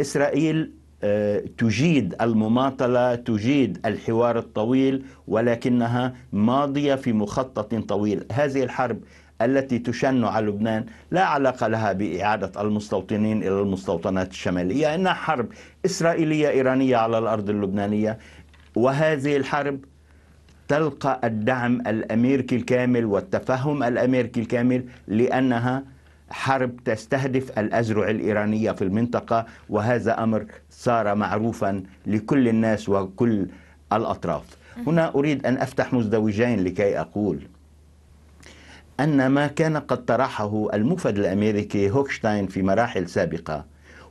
إسرائيل آه، تجيد المماطلة تجيد الحوار الطويل ولكنها ماضية في مخطط طويل هذه الحرب التي تشن على لبنان لا علاقة لها بإعادة المستوطنين إلى المستوطنات الشمالية إنها حرب إسرائيلية إيرانية على الأرض اللبنانية وهذه الحرب تلقى الدعم الأمريكي الكامل والتفهم الأمريكي الكامل لأنها حرب تستهدف الأزرع الإيرانية في المنطقة وهذا أمر صار معروفا لكل الناس وكل الأطراف هنا أريد أن أفتح مزدوجين لكي أقول أن ما كان قد طرحه المفد الأمريكي هوكشتاين في مراحل سابقة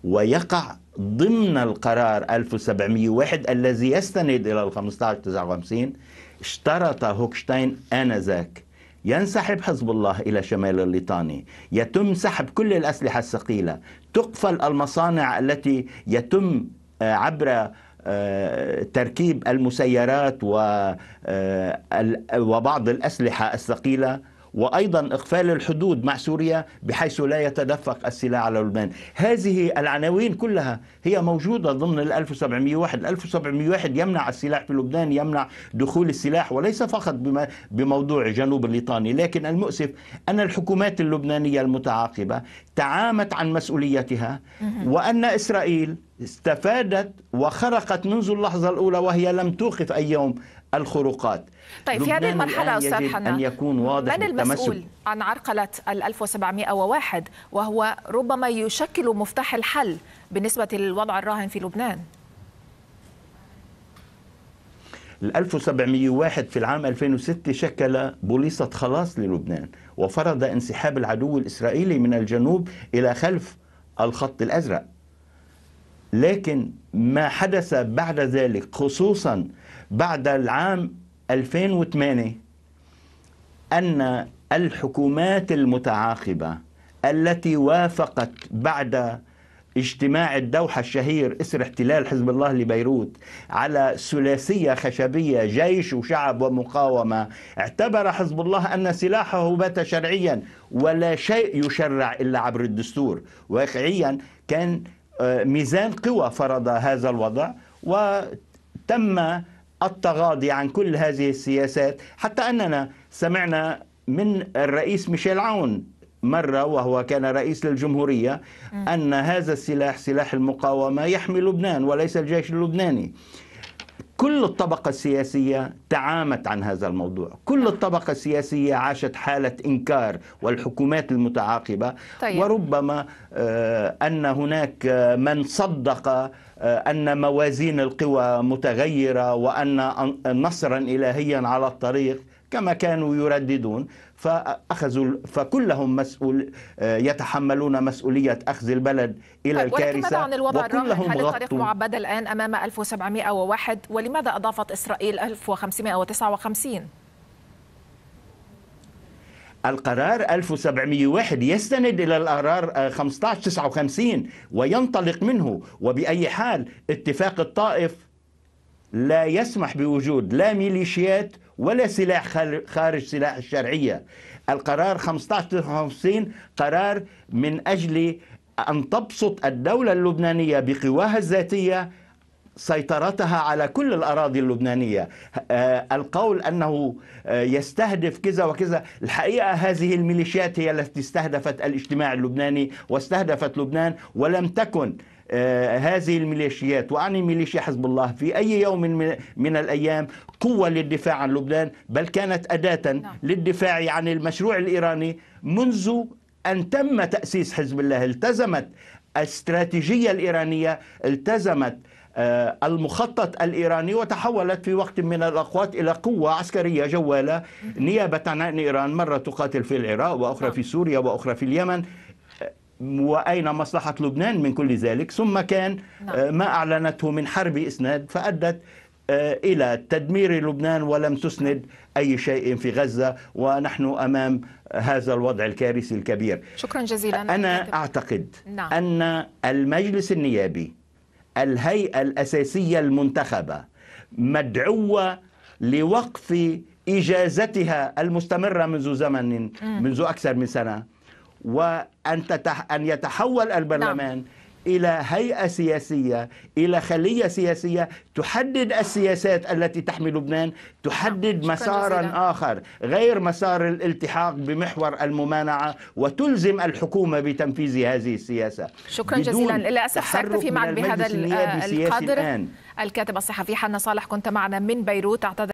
ويقع ضمن القرار 1701 الذي يستند إلى ال 1559 اشترط هوكشتاين آنذاك ينسحب حزب الله إلى شمال الليطاني يتم سحب كل الأسلحة الثقيلة تقفل المصانع التي يتم آه، عبر آه، تركيب المسيرات آه، وبعض الأسلحة الثقيلة وايضا اقفال الحدود مع سوريا بحيث لا يتدفق السلاح على لبنان هذه العناوين كلها هي موجوده ضمن ال 1701 1701 يمنع السلاح في لبنان يمنع دخول السلاح وليس فقط بما بموضوع جنوب الليطاني لكن المؤسف ان الحكومات اللبنانيه المتعاقبه تعامت عن مسؤوليتها وان اسرائيل استفادت وخرقت منذ اللحظة الأولى وهي لم توقف أي يوم الخروقات طيب في هذه المرحلة أستاذ حنان أن يكون واضح من المسؤول عن عرقلة ال 1701 وهو ربما يشكل مفتاح الحل بالنسبة للوضع الراهن في لبنان ال 1701 في العام 2006 شكل بوليصة خلاص للبنان وفرض انسحاب العدو الإسرائيلي من الجنوب إلى خلف الخط الأزرق لكن ما حدث بعد ذلك خصوصا بعد العام 2008 أن الحكومات المتعاقبة التي وافقت بعد اجتماع الدوحة الشهير إسر احتلال حزب الله لبيروت على ثلاثية خشبية جيش وشعب ومقاومة اعتبر حزب الله أن سلاحه بات شرعيا ولا شيء يشرع إلا عبر الدستور واقعيا كان ميزان قوى فرض هذا الوضع وتم التغاضي عن كل هذه السياسات حتى أننا سمعنا من الرئيس ميشيل عون مرة وهو كان رئيس للجمهورية أن هذا السلاح سلاح المقاومة يحمي لبنان وليس الجيش اللبناني كل الطبقة السياسية تعامت عن هذا الموضوع كل الطبقة السياسية عاشت حالة إنكار والحكومات المتعاقبة طيب. وربما آه، أن هناك آه، من صدق آه، أن موازين القوى متغيرة وأن نصرا إلهيا على الطريق كما كانوا يرددون فأخذوا فكلهم مسؤول آه، يتحملون مسؤولية أخذ البلد إلى طيب، الكارثة ماذا عن الوضع وكلهم غطوا طريق معبدة الآن أمام 1701 ولماذا أضافت إسرائيل 1559 القرار 1701 يستند الى القرار 1559 آه، وينطلق منه وباي حال اتفاق الطائف لا يسمح بوجود لا ميليشيات ولا سلاح خارج سلاح الشرعية القرار 1559 قرار من أجل أن تبسط الدولة اللبنانية بقواها الذاتية سيطرتها على كل الأراضي اللبنانية آه، القول أنه آه، يستهدف كذا وكذا الحقيقة هذه الميليشيات هي التي استهدفت الاجتماع اللبناني واستهدفت لبنان ولم تكن آه، هذه الميليشيات وأعني ميليشيا حزب الله في أي يوم من الأيام قوة للدفاع عن لبنان بل كانت أداة نعم. للدفاع عن المشروع الإيراني منذ أن تم تأسيس حزب الله التزمت الاستراتيجية الإيرانية التزمت آه، المخطط الإيراني وتحولت في وقت من الأوقات إلى قوة عسكرية جوالة نيابة عن إيران مرة تقاتل في العراق وأخرى في نعم. سوريا وأخرى في اليمن وأين مصلحة لبنان من كل ذلك ثم كان نعم. آه، ما أعلنته من حرب إسناد فأدت آه، إلى تدمير لبنان ولم تسند أي شيء في غزة ونحن أمام هذا الوضع الكارثي الكبير شكرا جزيلا أنا أعتقد نعم. أن المجلس النيابي الهيئة الأساسية المنتخبة مدعوة لوقف إجازتها المستمرة منذ زمن منذ أكثر من سنة وأن تتح... أن يتحول نعم. البرلمان نعم. الى هيئه سياسيه الى خليه سياسيه تحدد السياسات التي تحمي لبنان تحدد نعم. مسارا جزيلا. اخر غير مسار الالتحاق بمحور الممانعه وتلزم الحكومه بتنفيذ هذه السياسه شكرا جزيلا للاسف ساكتفي معك بهذا القدر الكاتب الصحفي حنا صالح كنت معنا من بيروت اعتذر